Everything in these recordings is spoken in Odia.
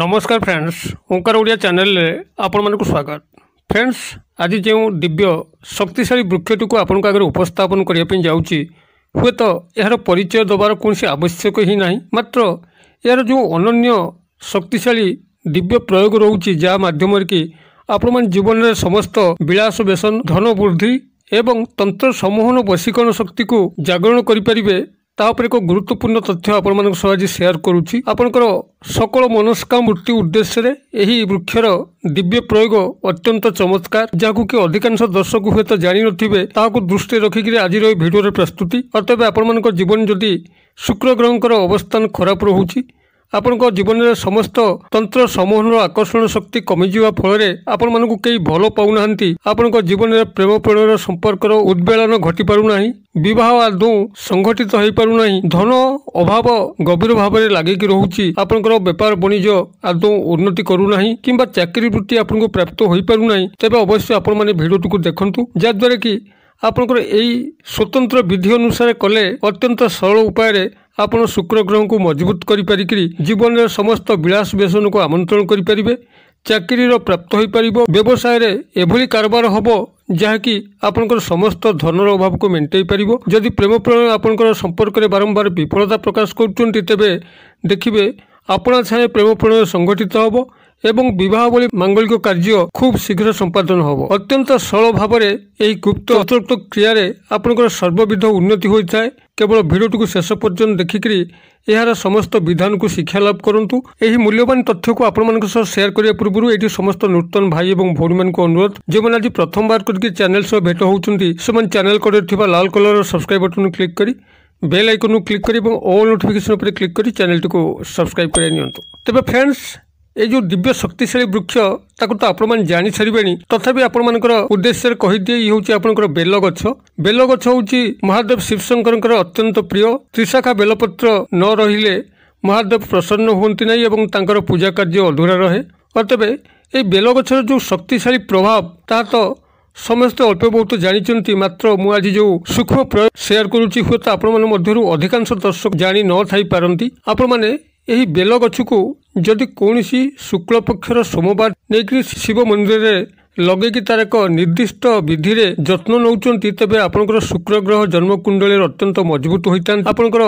ନମସ୍କାର ଫ୍ରେଣ୍ଡସ୍ ଓଙ୍କାର ଓଡ଼ିଆ ଚ୍ୟାନେଲରେ ଆପଣମାନଙ୍କୁ ସ୍ୱାଗତ ଫ୍ରେଣ୍ଡସ୍ ଆଜି ଯେଉଁ ଦିବ୍ୟ ଶକ୍ତିଶାଳୀ ବୃକ୍ଷଟିକୁ ଆପଣଙ୍କ ଆଗରେ ଉପସ୍ଥାପନ କରିବା ପାଇଁ ଯାଉଛି ହୁଏତ ଏହାର ପରିଚୟ ଦେବାର କୌଣସି ଆବଶ୍ୟକ ହିଁ ନାହିଁ ମାତ୍ର ଏହାର ଯେଉଁ ଅନନ୍ୟ ଶକ୍ତିଶାଳୀ ଦିବ୍ୟ ପ୍ରୟୋଗ ରହୁଛି ଯାହା ମାଧ୍ୟମରେ କି ଆପଣମାନେ ଜୀବନରେ ସମସ୍ତ ବିଳାସ ବେସନ ଧନ ବୃଦ୍ଧି ଏବଂ ତନ୍ତ୍ର ସମୂହନ ବଶୀକରଣ ଶକ୍ତିକୁ ଜାଗରଣ କରିପାରିବେ ତା ଉପରେ ଏକ ଗୁରୁତ୍ୱପୂର୍ଣ୍ଣ ତଥ୍ୟ ଆପଣମାନଙ୍କ ସହ ଆଜି ସେୟାର କରୁଛି ଆପଣଙ୍କର ସକଳ ମନସ୍କା ମୃତ୍ୟୁ ଉଦ୍ଦେଶ୍ୟରେ ଏହି ବୃକ୍ଷର ଦିବ୍ୟ ପ୍ରୟୋଗ ଅତ୍ୟନ୍ତ ଚମତ୍କାର ଯାହାକୁ କି ଅଧିକାଂଶ ଦର୍ଶକ ହୁଏତ ଜାଣିନଥିବେ ତାହାକୁ ଦୃଷ୍ଟିରେ ରଖିକରି ଆଜିର ଏହି ଭିଡ଼ିଓର ପ୍ରସ୍ତୁତି ଅର୍ଥ ଆପଣମାନଙ୍କ ଜୀବନ ଯଦି ଶୁକ୍ର ଗ୍ରହଙ୍କର ଅବସ୍ଥାନ ଖରାପ ରହୁଛି ଆପଣଙ୍କ ଜୀବନରେ ସମସ୍ତ ତନ୍ତ୍ର ସମୂହର ଆକର୍ଷଣ ଶକ୍ତି କମିଯିବା ଫଳରେ ଆପଣମାନଙ୍କୁ କେହି ଭଲ ପାଉନାହାନ୍ତି ଆପଣଙ୍କ ଜୀବନରେ ପ୍ରେମ ପ୍ରେମର ସମ୍ପର୍କର ଉଦ୍ବେଳନ ଘଟିପାରୁନାହିଁ ବିବାହ ଆଦୌ ସଂଗଠିତ ହୋଇପାରୁନାହିଁ ଧନ ଅଭାବ ଗଭୀର ଭାବରେ ଲାଗିକି ରହୁଛି ଆପଣଙ୍କର ବେପାର ବଣିଜ ଆଦୌ ଉନ୍ନତି କରୁନାହିଁ କିମ୍ବା ଚାକିରି ବୃତ୍ତି ଆପଣଙ୍କୁ ପ୍ରାପ୍ତ ହୋଇପାରୁନାହିଁ ତେବେ ଅବଶ୍ୟ ଆପଣମାନେ ଭିଡ଼ିଓଟିକୁ ଦେଖନ୍ତୁ ଯାହାଦ୍ୱାରା କି ଆପଣଙ୍କର ଏହି ସ୍ୱତନ୍ତ୍ର ବିଧି ଅନୁସାରେ କଲେ ଅତ୍ୟନ୍ତ ସରଳ ଉପାୟରେ ଆପଣ ଶୁକ୍ର ଗ୍ରହଙ୍କୁ ମଜବୁତ କରିପାରିକି ଜୀବନରେ ସମସ୍ତ ବିଳାସ ବେଷଣକୁ ଆମନ୍ତ୍ରଣ କରିପାରିବେ ଚାକିରିର ପ୍ରାପ୍ତ ହୋଇପାରିବ ବ୍ୟବସାୟରେ ଏଭଳି କାରବାର ହେବ ଯାହାକି ଆପଣଙ୍କର ସମସ୍ତ ଧନର ଅଭାବକୁ ମେଣ୍ଟାଇ ପାରିବ ଯଦି ପ୍ରେମ ପ୍ରଣୟ ଆପଣଙ୍କର ସମ୍ପର୍କରେ ବାରମ୍ବାର ବିଫଳତା ପ୍ରକାଶ କରୁଛନ୍ତି ତେବେ ଦେଖିବେ ଆପଣା ଛାଏଁ ପ୍ରେମ ପ୍ରଣୟ ସଂଗଠିତ ହେବ ଏବଂ ବିବାହ ଭଳି ମାଙ୍ଗଳିକ କାର୍ଯ୍ୟ ଖୁବ୍ ଶୀଘ୍ର ସମ୍ପାଦନ ହେବ ଅତ୍ୟନ୍ତ ସରଳ ଭାବରେ ଏହି ଗୁପ୍ତ ଅତୃପ୍ତ କ୍ରିୟାରେ ଆପଣଙ୍କର ସର୍ବବିଧ ଉନ୍ନତି ହୋଇଥାଏ କେବଳ ଭିଡ଼ିଓଟିକୁ ଶେଷ ପର୍ଯ୍ୟନ୍ତ ଦେଖିକରି ଏହାର ସମସ୍ତ ବିଧାନକୁ ଶିକ୍ଷା ଲାଭ କରନ୍ତୁ ଏହି ମୂଲ୍ୟବାନ ତଥ୍ୟକୁ ଆପଣମାନଙ୍କ ସହ ସେୟାର କରିବା ପୂର୍ବରୁ ଏଠି ସମସ୍ତ ନୂତନ ଭାଇ ଏବଂ ଭଉଣୀମାନଙ୍କୁ ଅନୁରୋଧ ଯେଉଁମାନେ ଆଜି ପ୍ରଥମବାର କରିକି ଚ୍ୟାନେଲ ସହ ଭେଟ ହେଉଛନ୍ତି ସେମାନେ ଚ୍ୟାନେଲ କଡ଼ରେ ଥିବା ଲାଲ କଲର୍ର ସବସ୍କ୍ରାଇବ୍ ବଟନ୍ କ୍ଲିକ୍ କରି ବେଲ୍ ଆଇକନ୍କୁ କ୍ଲିକ୍ କରି ଏବଂ ଅଲ୍ ନୋଟିଫିକେସନ୍ ଉପରେ କ୍ଲିକ୍ କରି ଚ୍ୟାନେଲଟିକୁ ସବସ୍କ୍ରାଇବ୍ କରାଇ ନିଅନ୍ତୁ ତେବେ ଫ୍ରେଣ୍ଡସ୍ ଏ ଯେଉଁ ଦିବ୍ୟ ଶକ୍ତିଶାଳୀ ବୃକ୍ଷ ତାକୁ ତ ଆପଣମାନେ ଜାଣିସାରିବେଣି ତଥାପି ଆପଣମାନଙ୍କର ଉଦ୍ଦେଶ୍ୟରେ କହିଦିଏ ଇଏ ହେଉଛି ଆପଣଙ୍କର ବେଲ ଗଛ ବେଲ ଗଛ ହେଉଛି ମହାଦେବ ଶିବଶଙ୍କରଙ୍କର ଅତ୍ୟନ୍ତ ପ୍ରିୟ ତ୍ରିଶାଖା ବେଲପତ୍ର ନ ରହିଲେ ମହାଦେବ ପ୍ରସନ୍ନ ହୁଅନ୍ତି ନାହିଁ ଏବଂ ତାଙ୍କର ପୂଜା କାର୍ଯ୍ୟ ଅଧୁରା ରହେ ଅତେବେ ଏହି ବେଲ ଗଛର ଯେଉଁ ଶକ୍ତିଶାଳୀ ପ୍ରଭାବ ତାହା ତ ସମସ୍ତେ ଅଳ୍ପ ବହୁତ ଜାଣିଛନ୍ତି ମାତ୍ର ମୁଁ ଆଜି ଯେଉଁ ସୂକ୍ଷ୍ମ ପ୍ରୟୋଗ ସେୟାର କରୁଛି ହୁଏତ ଆପଣମାନେ ମଧ୍ୟରୁ ଅଧିକାଂଶ ଦର୍ଶକ ଜାଣି ନଥାଇପାରନ୍ତି ଆପଣମାନେ ଏହି ବେଲ ଗଛକୁ ଯଦି କୌଣସି ଶୁକ୍ଳପକ୍ଷର ସୋମବାର ନେଇକରି ଶିବ ମନ୍ଦିରରେ ଲଗେଇକି ତାର ଏକ ନିର୍ଦ୍ଦିଷ୍ଟ ବିଧିରେ ଯତ୍ନ ନେଉଛନ୍ତି ତେବେ ଆପଣଙ୍କର ଶୁକ୍ର ଗ୍ରହ ଜନ୍ମକୁଣ୍ଡଳୀରେ ଅତ୍ୟନ୍ତ ମଜବୁତ ହୋଇଥାନ୍ତି ଆପଣଙ୍କର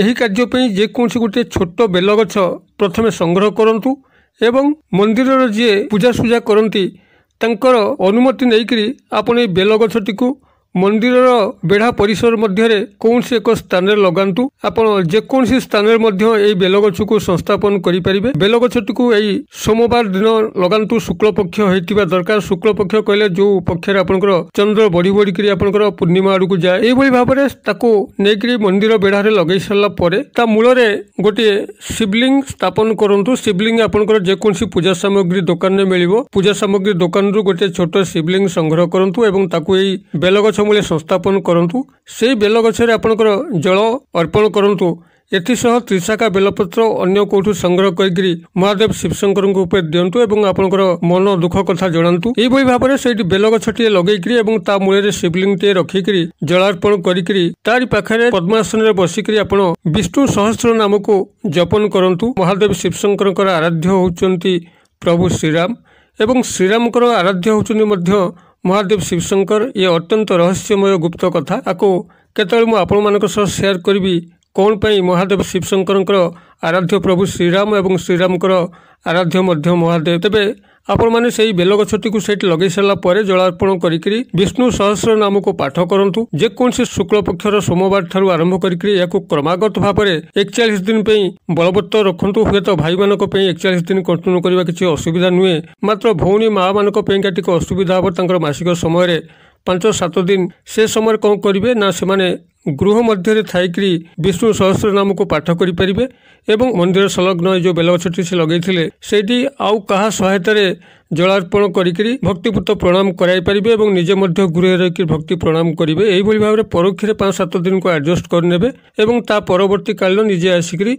ଏହି କାର୍ଯ୍ୟ ପାଇଁ ଯେକୌଣସି ଗୋଟିଏ ଛୋଟ ବେଲ ଗଛ ପ୍ରଥମେ ସଂଗ୍ରହ କରନ୍ତୁ ଏବଂ ମନ୍ଦିରର ଯିଏ ପୂଜା ସୁଜା କରନ୍ତି ତାଙ୍କର ଅନୁମତି ନେଇକରି ଆପଣ ଏହି ବେଲ ଗଛଟିକୁ ମନ୍ଦିରର ବେଢ଼ା ପରିସର ମଧ୍ୟରେ କୌଣସି ଏକ ସ୍ଥାନରେ ଲଗାନ୍ତୁ ଆପଣ ଯେକୌଣସି ସ୍ଥାନରେ ମଧ୍ୟ ଏହି ବେଲଗଛକୁ ସଂସ୍ଥାପନ କରିପାରିବେ ବେଲଗଛଟିକୁ ଏହି ସୋମବାର ଦିନ ଲଗାନ୍ତୁ ଶୁକ୍ଳପକ୍ଷ ହୋଇଥିବା ଦରକାର ଶୁକ୍ଳପକ୍ଷ କହିଲେ ଯେଉଁ ପକ୍ଷରେ ଆପଣଙ୍କର ଚନ୍ଦ୍ର ବଢ଼ି ବଢ଼ିକିରି ଆପଣଙ୍କର ପୂର୍ଣ୍ଣିମା ଆଡ଼କୁ ଯାଏ ଏହିଭଳି ଭାବରେ ତାକୁ ନେଇକରି ମନ୍ଦିର ବେଢ଼ାରେ ଲଗାଇ ସାରିଲା ପରେ ତା ମୂଳରେ ଗୋଟିଏ ଶିବଲିଙ୍ଗ ସ୍ଥାପନ କରନ୍ତୁ ଶିବଲିଙ୍ଗ ଆପଣଙ୍କର ଯେକୌଣସି ପୂଜା ସାମଗ୍ରୀ ଦୋକାନରେ ମିଳିବ ପୂଜା ସାମଗ୍ରୀ ଦୋକାନରୁ ଗୋଟିଏ ଛୋଟ ଶିବଲିଙ୍ଗ ସଂଗ୍ରହ କରନ୍ତୁ ଏବଂ ତାକୁ ଏହି ବେଲଗଛ ଗଛମୂଳେ ସଂସ୍ଥାପନ କରନ୍ତୁ ସେହି ବେଲ ଗଛରେ ଆପଣଙ୍କର ଜଳ ଅର୍ପଣ କରନ୍ତୁ ଏଥିସହ ତ୍ରିଶାଖା ବେଲପତ୍ର ଅନ୍ୟ କେଉଁଠୁ ସଂଗ୍ରହ କରିକିରି ମହାଦେବ ଶିବଶଙ୍କରଙ୍କ ଉପରେ ଦିଅନ୍ତୁ ଏବଂ ଆପଣଙ୍କର ମନ ଦୁଃଖ କଥା ଜଣାନ୍ତୁ ଏହିଭଳି ଭାବରେ ସେଇଠି ବେଲ ଗଛଟିଏ ଲଗେଇକିରି ଏବଂ ତା ମୂଳରେ ଶିବଲିଙ୍ଗଟିଏ ରଖିକିରି ଜଳାର୍ପଣ କରିକିରି ତାରି ପାଖରେ ପଦ୍ମାସନରେ ବସିକିରି ଆପଣ ବିଷ୍ଣୁ ସହସ୍ର ନାମକୁ ଜପନ କରନ୍ତୁ ମହାଦେବ ଶିବଶଙ୍କରଙ୍କର ଆରାଧ୍ୟ ହେଉଛନ୍ତି ପ୍ରଭୁ ଶ୍ରୀରାମ ଏବଂ ଶ୍ରୀରାମଙ୍କର ଆରାଧ୍ୟ ହେଉଛନ୍ତି ମଧ୍ୟ ମହାଦେବ ଶିବଶଙ୍କର ଇଏ ଅତ୍ୟନ୍ତ ରହସ୍ୟମୟ ଗୁପ୍ତ କଥା ଆକୁ କେତେବେଳେ ମୁଁ ଆପଣମାନଙ୍କ ସହ ସେୟାର କରିବି କ'ଣ ପାଇଁ ମହାଦେବ ଶିବଶଙ୍କରଙ୍କର ଆରାଧ୍ୟ ପ୍ରଭୁ ଶ୍ରୀରାମ ଏବଂ ଶ୍ରୀରାମଙ୍କର ଆରାଧ୍ୟ ମଧ୍ୟ ମହାଦେବ ତେବେ ଆପଣମାନେ ସେହି ବେଲ ଗଛଟିକୁ ସେଠି ଲଗେଇ ସାରିଲା ପରେ ଜଳାର୍ପଣ କରିକି ବିଷ୍ଣୁ ସହସ୍ର ନାମକୁ ପାଠ କରନ୍ତୁ ଯେକୌଣସି ଶୁକ୍ଳ ପକ୍ଷର ସୋମବାର ଠାରୁ ଆରମ୍ଭ କରିକି ଏହାକୁ କ୍ରମାଗତ ଭାବରେ ଏକଚାଳିଶ ଦିନ ପାଇଁ ବଳବତ୍ତର ରଖନ୍ତୁ ହୁଏତ ଭାଇମାନଙ୍କ ପାଇଁ ଏକଚାଳିଶ ଦିନ କଣ୍ଟିନ୍ୟୁ କରିବା କିଛି ଅସୁବିଧା ନୁହେଁ ମାତ୍ର ଭଉଣୀ ମାଆମାନଙ୍କ ପାଇଁକା ଟିକେ ଅସୁବିଧା ହେବ ତାଙ୍କର ମାସିକ ସମୟରେ ପାଞ୍ଚ ସାତ ଦିନ ସେ ସମୟରେ କ'ଣ କରିବେ ନା ସେମାନେ ଗୃହ ମଧ୍ୟରେ ଥାଇକରି ବିଷ୍ଣୁ ସହସ୍ର ନାମକୁ ପାଠ କରିପାରିବେ ଏବଂ ମନ୍ଦିର ସଂଲଗ୍ନ ଏ ଯେଉଁ ବେଲଗଛଟି ସେ ଲଗେଇଥିଲେ ସେଇଠି ଆଉ କାହା ସହାୟତାରେ ଜଳାର୍ପଣ କରିକିରି ଭକ୍ତିପୂତ ପ୍ରଣାମ କରାଇପାରିବେ ଏବଂ ନିଜେ ମଧ୍ୟ ଗୃହରେ ରହିକି ଭକ୍ତି ପ୍ରଣାମ କରିବେ ଏହିଭଳି ଭାବରେ ପରୋକ୍ଷରେ ପାଞ୍ଚ ସାତ ଦିନକୁ ଆଡ଼ଜଷ୍ଟ କରିନେବେ ଏବଂ ତା ପରବର୍ତ୍ତୀ କାଳୀନ ନିଜେ ଆସିକିରି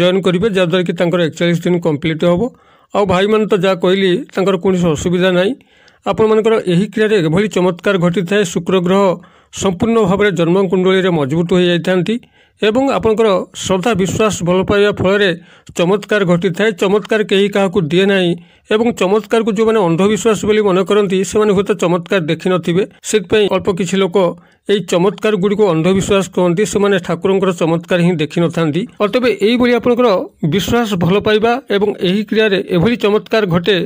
ଜଏନ୍ କରିବେ ଯାହାଦ୍ୱାରା କି ତାଙ୍କର ଏକଚାଳିଶ ଦିନ କମ୍ପ୍ଲିଟ୍ ହେବ ଆଉ ଭାଇମାନେ ତ ଯାହା କହିଲି ତାଙ୍କର କୌଣସି ଅସୁବିଧା ନାହିଁ ଆପଣମାନଙ୍କର ଏହି କ୍ରିୟାରେ ଏଭଳି ଚମତ୍କାର ଘଟିଥାଏ ଶୁକ୍ରଗ୍ରହ ସମ୍ପୂର୍ଣ୍ଣ ଭାବରେ ଜନ୍ମକୁଣ୍ଡଳୀରେ ମଜବୁତ ହୋଇଯାଇଥାନ୍ତି ଏବଂ ଆପଣଙ୍କର ଶ୍ରଦ୍ଧା ବିଶ୍ୱାସ ଭଲ ପାଇବା ଫଳରେ ଚମତ୍କାର ଘଟିଥାଏ ଚମତ୍କାର କେହି କାହାକୁ ଦିଏ ନାହିଁ ଏବଂ ଚମତ୍କାରକୁ ଯେଉଁମାନେ ଅନ୍ଧବିଶ୍ୱାସ ବୋଲି ମନେ କରନ୍ତି ସେମାନେ ହୁଏତ ଚମତ୍କାର ଦେଖିନଥିବେ ସେଥିପାଇଁ ଅଳ୍ପ କିଛି ଲୋକ ଏହି ଚମତ୍କାରଗୁଡ଼ିକୁ ଅନ୍ଧବିଶ୍ୱାସ କୁହନ୍ତି ସେମାନେ ଠାକୁରଙ୍କର ଚମତ୍କାର ହିଁ ଦେଖିନଥାନ୍ତି ଅଟେବେ ଏହିଭଳି ଆପଣଙ୍କର ବିଶ୍ୱାସ ଭଲ ପାଇବା ଏବଂ ଏହି କ୍ରିୟାରେ ଏଭଳି ଚମତ୍କାର ଘଟେ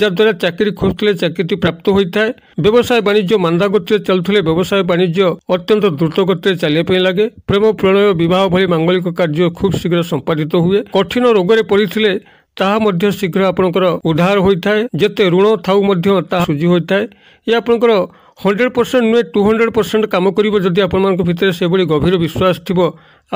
ଯାହାଦ୍ୱାରା ଚାକିରି ଖୋଜୁଥିଲେ ଚାକିରିଟି ପ୍ରାପ୍ତ ହୋଇଥାଏ ବ୍ୟବସାୟ ବାଣିଜ୍ୟ ମାନ୍ଦା ଗତିରେ ଚାଲୁଥିଲେ ବ୍ୟବସାୟ ବାଣିଜ୍ୟ ଅତ୍ୟନ୍ତ ଦ୍ରୁତ ଗତିରେ ଚାଲିବା ପାଇଁ ଲାଗେ ପ୍ରେମ ପ୍ରଣୟ ବିବାହ ଭଳି ମାଙ୍ଗଳିକ କାର୍ଯ୍ୟ ଖୁବ୍ ଶୀଘ୍ର ସମ୍ପାଦିତ ହୁଏ କଠିନ ରୋଗରେ ପଡ଼ିଥିଲେ ତାହା ମଧ୍ୟ ଶୀଘ୍ର ଆପଣଙ୍କର ଉଦ୍ଧାର ହୋଇଥାଏ ଯେତେ ଋଣ ଥାଉ ମଧ୍ୟ ତାହା ସୁଜି ହୋଇଥାଏ ଏ ଆପଣଙ୍କର ହଣ୍ଡ୍ରେଡ଼ ପରସେଣ୍ଟ ନୁହେଁ ଟୁ ହଣ୍ଡ୍ରେଡ଼ ପରସେଣ୍ଟ କାମ କରିବ ଯଦି ଆପଣମାନଙ୍କ ଭିତରେ ସେଭଳି ଗଭୀର ବିଶ୍ୱାସ ଥିବ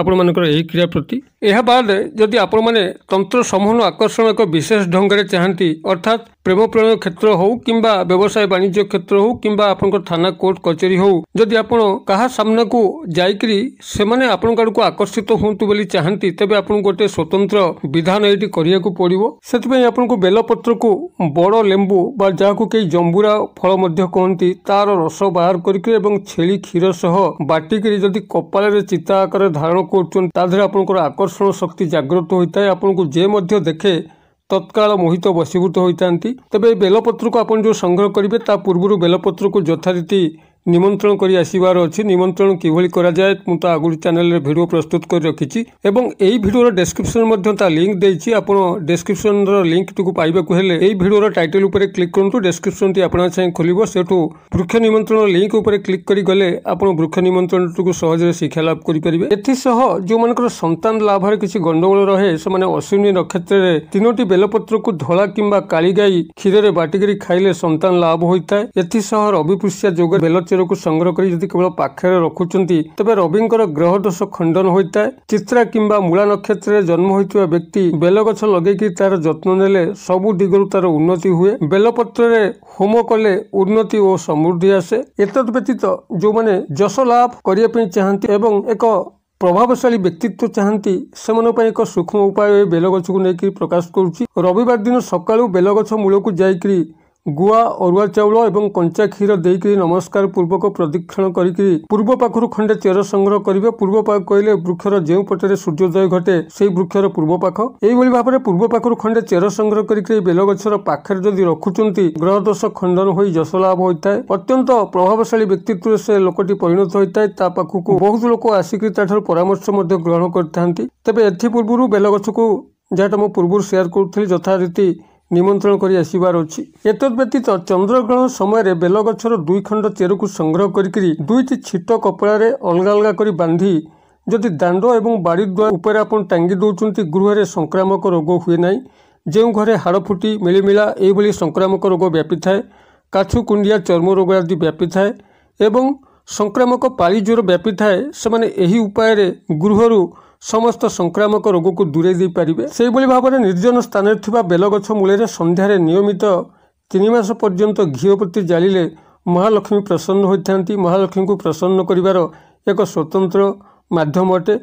ଆପଣମାନଙ୍କର ଏହି କ୍ରିୟା ପ୍ରତି ଏହା ବାଦ ଯଦି ଆପଣମାନେ ତନ୍ତ୍ର ସମ୍ମୋହନ ଆକର୍ଷଣ ଏକ ବିଶେଷ ଢଙ୍ଗରେ ଚାହାନ୍ତି ଅର୍ଥାତ୍ ପ୍ରେମ ପ୍ରଣୟ କ୍ଷେତ୍ର ହେଉ କିମ୍ବା ବ୍ୟବସାୟ ବାଣିଜ୍ୟ କ୍ଷେତ୍ର ହେଉ କିମ୍ବା ଆପଣଙ୍କ ଥାନା କୋର୍ଟ କଚେରୀ ହେଉ ଯଦି ଆପଣ କାହା ସାମ୍ନାକୁ ଯାଇକରି ସେମାନେ ଆପଣଙ୍କ ଆଡ଼କୁ ଆକର୍ଷିତ ହୁଅନ୍ତୁ ବୋଲି ଚାହାନ୍ତି ତେବେ ଆପଣଙ୍କୁ ଗୋଟିଏ ସ୍ୱତନ୍ତ୍ର ବିଧାନ ଏଇଠି କରିବାକୁ ପଡ଼ିବ ସେଥିପାଇଁ ଆପଣଙ୍କୁ ବେଲପତ୍ରକୁ ବଡ଼ ଲେମ୍ବୁ ବା ଯାହାକୁ କେହି ଜମ୍ବୁରା ଫଳ ମଧ୍ୟ ମଧ୍ୟ କୁହନ୍ତି ତାର ରସ ବାହାର କରିକି ଏବଂ ଛେଳି କ୍ଷୀର ସହ ବାଟିକିରି ଯଦି କପାଳରେ ଚିତା ଆକାରରେ ଧାରଣ କରୁଛନ୍ତି ତା ଦେହରେ ଆପଣଙ୍କର ଆକର୍ଷଣ ଶକ୍ତି ଜାଗ୍ରତ ହୋଇଥାଏ ଆପଣଙ୍କୁ ଯେ ମଧ୍ୟ ଦେଖେ ତତ୍କାଳ ମୋହିତ ବଶୀଭୂତ ହୋଇଥାନ୍ତି ତେବେ ବେଲପତ୍ରକୁ ଆପଣ ଯେଉଁ ସଂଗ୍ରହ କରିବେ ତା ପୂର୍ବରୁ ବେଲପତ୍ରକୁ ଯଥାରୀତି ନିମନ୍ତ୍ରଣ କରି ଆସିବାର ଅଛି ନିମନ୍ତ୍ରଣ କିଭଳି କରାଯାଏ ମୁଁ ତା ଆଗରୁ ଚ୍ୟାନେଲରେ ଭିଡ଼ିଓ ପ୍ରସ୍ତୁତ କରି ରଖିଛି ଏବଂ ଏହି ଭିଡ଼ିଓର ଡେସ୍କ୍ରିପ୍ସନ୍ ମଧ୍ୟ ତା ଲିଙ୍କ ଦେଇଛି ଆପଣ ଡେସ୍କ୍ରିପ୍ସନ୍ର ଲିଙ୍କଟିକୁ ପାଇବାକୁ ହେଲେ ଏହି ଭିଡ଼ିଓର ଟାଇଟେଲ୍ ଉପରେ କ୍ଲିକ୍ କରନ୍ତୁ ଡେସ୍କ୍ରିପ୍ସନ୍ଟି ଆପଣ ଛାଏଁ ଖୋଲିବ ସେଠୁ ବୃକ୍ଷ ନିମନ୍ତ୍ରଣ ଲିଙ୍କ ଉପରେ କ୍ଲିକ୍ କରି ଗଲେ ଆପଣ ବୃକ୍ଷ ନିମନ୍ତ୍ରଣଟିକୁ ସହଜରେ ଶିକ୍ଷାଲାଭ କରିପାରିବେ ଏଥିସହ ଯେଉଁମାନଙ୍କର ସନ୍ତାନ ଲାଭରେ କିଛି ଗଣ୍ଡଗୋଳ ରହେ ସେମାନେ ଅଶ୍ୱିନୀ ନକ୍ଷତ୍ରରେ ତିନୋଟି ବେଲପତ୍ରକୁ ଧଳା କିମ୍ବା କାଳିଗାଈ କ୍ଷୀରରେ ବାଟିକରି ଖାଇଲେ ସନ୍ତାନ ଲାଭ ହୋଇଥାଏ ଏଥିସହ ରବିପୃଷିଆ ଯୋଗ ବେଲଚେ ଚିତ୍ରକୁ ସଂଗ୍ରହ କରି ଯଦି କେବଳ ପାଖରେ ରଖୁଛନ୍ତି ତେବେ ରବିଙ୍କର ଗ୍ରହ ଦୋଷ ଖଣ୍ଡନ ହୋଇଥାଏ ଚିତ୍ରା କିମ୍ବା ମୂଳା ନକ୍ଷତ୍ରରେ ଜନ୍ମ ହୋଇଥିବା ବ୍ୟକ୍ତି ବେଲ ଗଛ ଲଗେଇକି ତାର ଯତ୍ନ ନେଲେ ସବୁ ଦିଗରୁ ତାର ଉନ୍ନତି ହୁଏ ବେଲପତ୍ରରେ ହୋମ କଲେ ଉନ୍ନତି ଓ ସମୃଦ୍ଧି ଆସେ ଏତଦ୍ ବ୍ୟତୀତ ଯେଉଁମାନେ ଯଶ ଲାଭ କରିବା ପାଇଁ ଚାହାନ୍ତି ଏବଂ ଏକ ପ୍ରଭାବଶାଳୀ ବ୍ୟକ୍ତିତ୍ୱ ଚାହାନ୍ତି ସେମାନଙ୍କ ପାଇଁ ଏକ ସୂକ୍ଷ୍ମ ଉପାୟ ବେଲ ଗଛକୁ ନେଇକି ପ୍ରକାଶ କରୁଛି ରବିବାର ଦିନ ସକାଳୁ ବେଲ ଗଛ ମୂଳକୁ ଯାଇକରି ଗୁଆ ଅରୁଆ ଚାଉଳ ଏବଂ କଞ୍ଚା କ୍ଷୀର ଦେଇକରି ନମସ୍କାର ପୂର୍ବକ ପ୍ରଦକ୍ଷିଣ କରିକି ପୂର୍ବ ପାଖରୁ ଖଣ୍ଡେ ଚେର ସଂଗ୍ରହ କରିବେ ପୂର୍ବ ପାଖ କହିଲେ ବୃକ୍ଷର ଯେଉଁ ପଟରେ ସୂର୍ଯ୍ୟୋଦୟ ଘଟେ ସେହି ବୃକ୍ଷର ପୂର୍ବ ପାଖ ଏହିଭଳି ଭାବରେ ପୂର୍ବ ପାଖରୁ ଖଣ୍ଡେ ଚେର ସଂଗ୍ରହ କରିକି ବେଲ ଗଛର ପାଖରେ ଯଦି ରଖୁଛନ୍ତି ଗ୍ରହଦୋଷ ଖଣ୍ଡନ ହୋଇ ଯଶ ଲାଭ ହୋଇଥାଏ ଅତ୍ୟନ୍ତ ପ୍ରଭାବଶାଳୀ ବ୍ୟକ୍ତିତ୍ୱରେ ସେ ଲୋକଟି ପରିଣତ ହୋଇଥାଏ ତା ପାଖକୁ ବହୁତ ଲୋକ ଆସିକି ତାଠାରୁ ପରାମର୍ଶ ମଧ୍ୟ ଗ୍ରହଣ କରିଥାନ୍ତି ତେବେ ଏଥିପୂର୍ବରୁ ବେଲ ଗଛକୁ ଯାହାଟା ମୁଁ ପୂର୍ବରୁ ସେୟାର କରୁଥିଲି ଯଥାରୀତି ନିମନ୍ତ୍ରଣ କରି ଆସିବାର ଅଛି ଏତଦ୍ ବ୍ୟତୀତ ଚନ୍ଦ୍ରଗ୍ରହଣ ସମୟରେ ବେଲଗଛର ଖଣ୍ଡ ଚେରକୁ ସଂଗ୍ରହ କରିକିରି ଦୁଇଟି ଛିଟ କପଡ଼ାରେ ଅଲଗା ଅଲଗା କରି ବାନ୍ଧି ଯଦି ଦାଣ୍ଡ ଏବଂ ବାଡ଼ି ଦୁଆ ଉପରେ ଆପଣ ଟାଙ୍ଗି ଦେଉଛନ୍ତି ଗୃହରେ ସଂକ୍ରାମକ ରୋଗ ହୁଏ ନାହିଁ ଯେଉଁ ଘରେ ହାଡ଼ଫୁଟି ମିଳିମିଳା ଏହିଭଳି ସଂକ୍ରାମକ ରୋଗ ବ୍ୟାପିଥାଏ କାଛୁ କୁଣ୍ଡିଆ ଚର୍ମ ରୋଗ ଆଦି ବ୍ୟାପିଥାଏ ଏବଂ ସଂକ୍ରାମକ ପାଳି ଜ୍ୱର ବ୍ୟାପିଥାଏ ସେମାନେ ଏହି ଉପାୟରେ ଗୃହରୁ ସମସ୍ତ ସଂକ୍ରାମକ ରୋଗକୁ ଦୂରେଇ ଦେଇପାରିବେ ସେହିଭଳି ଭାବରେ ନିର୍ଜନ ସ୍ଥାନରେ ଥିବା ବେଲଗଛ ମୂଳରେ ସନ୍ଧ୍ୟାରେ ନିୟମିତ ତିନି ମାସ ପର୍ଯ୍ୟନ୍ତ ଘିଅ ପ୍ରତି ଜାଳିଲେ ମହାଲକ୍ଷ୍ମୀ ପ୍ରସନ୍ନ ହୋଇଥାନ୍ତି ମହାଲକ୍ଷ୍ମୀଙ୍କୁ ପ୍ରସନ୍ନ କରିବାର ଏକ ସ୍ୱତନ୍ତ୍ର ମାଧ୍ୟମ ଅଟେ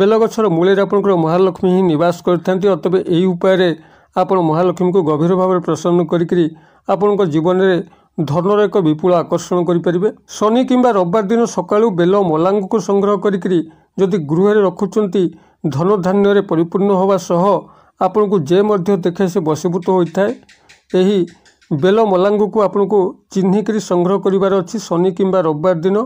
ବେଲଗଛର ମୂଳରେ ଆପଣଙ୍କର ମହାଲକ୍ଷ୍ମୀ ହିଁ ନିବାସ କରିଥାନ୍ତି ଅତବେ ଏହି ଉପାୟରେ ଆପଣ ମହାଲକ୍ଷ୍ମୀଙ୍କୁ ଗଭୀର ଭାବରେ ପ୍ରସନ୍ନ କରିକି ଆପଣଙ୍କ ଜୀବନରେ ଧନର ଏକ ବିପୁଳ ଆକର୍ଷଣ କରିପାରିବେ ଶନି କିମ୍ବା ରବିବାର ଦିନ ସକାଳୁ ବେଲ ମଲାଙ୍ଗକୁ ସଂଗ୍ରହ କରିକି ଯଦି ଗୃହରେ ରଖୁଛନ୍ତି ଧନ ଧନଧାନ୍ୟରେ ପରିପୂର୍ଣ୍ଣ ହେବା ସହ ଆପଣଙ୍କୁ ଯେ ମଧ୍ୟ ଦେଖେ ସେ ବଶୀଭୂତ ହୋଇଥାଏ ଏହି ବେଲ ମଲାଙ୍ଗକୁ ଆପଣଙ୍କୁ ଚିହ୍ନିକରି ସଂଗ୍ରହ କରିବାର ଅଛି ଶନି କିମ୍ବା ରବିବାର ଦିନ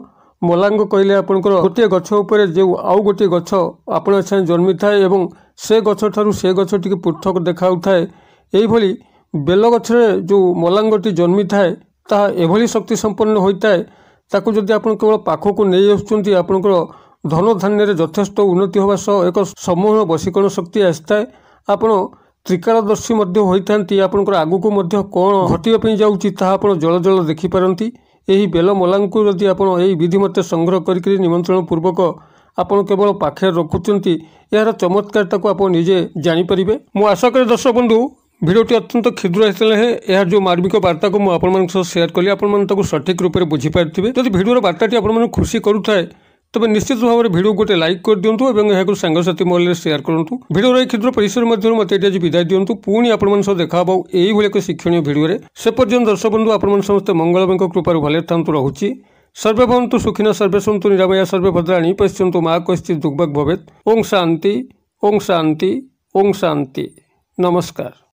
ମଲାଙ୍ଗ କହିଲେ ଆପଣଙ୍କର ଗୋଟିଏ ଗଛ ଉପରେ ଯେଉଁ ଆଉ ଗୋଟିଏ ଗଛ ଆପଣ ଛାଏଁ ଜନ୍ମିଥାଏ ଏବଂ ସେ ଗଛଠାରୁ ସେ ଗଛ ଟିକେ ପୃଥକ ଦେଖାଉଥାଏ ଏହିଭଳି ବେଲ ଗଛରେ ଯେଉଁ ମଲାଙ୍ଗଟି ଜନ୍ମିଥାଏ ତାହା ଏଭଳି ଶକ୍ତି ସମ୍ପନ୍ନ ହୋଇଥାଏ ତାକୁ ଯଦି ଆପଣ କେବଳ ପାଖକୁ ନେଇ ଆସୁଛନ୍ତି ଆପଣଙ୍କର ଧନଧାନ୍ୟରେ ଯଥେଷ୍ଟ ଉନ୍ନତି ହେବା ସହ ଏକ ସମୂହ ବଶୀକରଣ ଶକ୍ତି ଆସିଥାଏ ଆପଣ ତ୍ରିକାଳଦର୍ଶୀ ମଧ୍ୟ ହୋଇଥାନ୍ତି ଆପଣଙ୍କର ଆଗକୁ ମଧ୍ୟ କ'ଣ ଘଟିବା ପାଇଁ ଯାଉଛି ତାହା ଆପଣ ଜଳ ଜଳ ଦେଖିପାରନ୍ତି ଏହି ବେଲମଲାଙ୍କୁ ଯଦି ଆପଣ ଏହି ବିଧି ମୋତେ ସଂଗ୍ରହ କରିକି ନିମନ୍ତ୍ରଣ ପୂର୍ବକ ଆପଣ କେବଳ ପାଖରେ ରଖୁଛନ୍ତି ଏହାର ଚମତ୍କାର ତାକୁ ଆପଣ ନିଜେ ଜାଣିପାରିବେ ମୁଁ ଆଶା କରେ ଦର୍ଶକ ବନ୍ଧୁ ଭିଡ଼ିଓଟି ଅତ୍ୟନ୍ତ କ୍ଷୁଦ୍ର ହେଇଥିଲେ ହେଁ ଏହାର ଯେଉଁ ମାର୍ମିକ ବାର୍ତ୍ତାକୁ ମୁଁ ଆପଣମାନଙ୍କ ସହ ସେୟାର କଲି ଆପଣମାନେ ତାକୁ ସଠିକ୍ ରୂପରେ ବୁଝିପାରିଥିବେ ଯଦି ଭିଡ଼ିଓର ବାର୍ତ୍ତାଟି ଆପଣମାନଙ୍କୁ ଖୁସି କରୁଥାଏ তবে নিশ্চিত ভাবে ভিডিও গোটে লাইক করে দিও এবং এখন সাংসাথী মহলের সেয়ার করতু ভিডিওর এই ক্ষুদ্র পরিসর মধ্যে মতো এটি আজ বিদায় দিও পুঁ আপনার সহ দেখা হবো এইভাবে এক শিক্ষণীয় ভিডিওরে সে পর্যন্ত দর্শক বন্ধু আপনার সমস্ত মঙ্গলবাঙ্ক কৃপার ভালো থাকতু রহুছি সর্বে ভবন্তু সুখিন সর্বে শুনতু নিরাময়া সর্বে ভদ্রাণী পশ্যন্তু মা কশ্চিৎ দুর্বাক ভবেত ওং শান্তি ওং শান্তি ওং শান্তি নমস্কার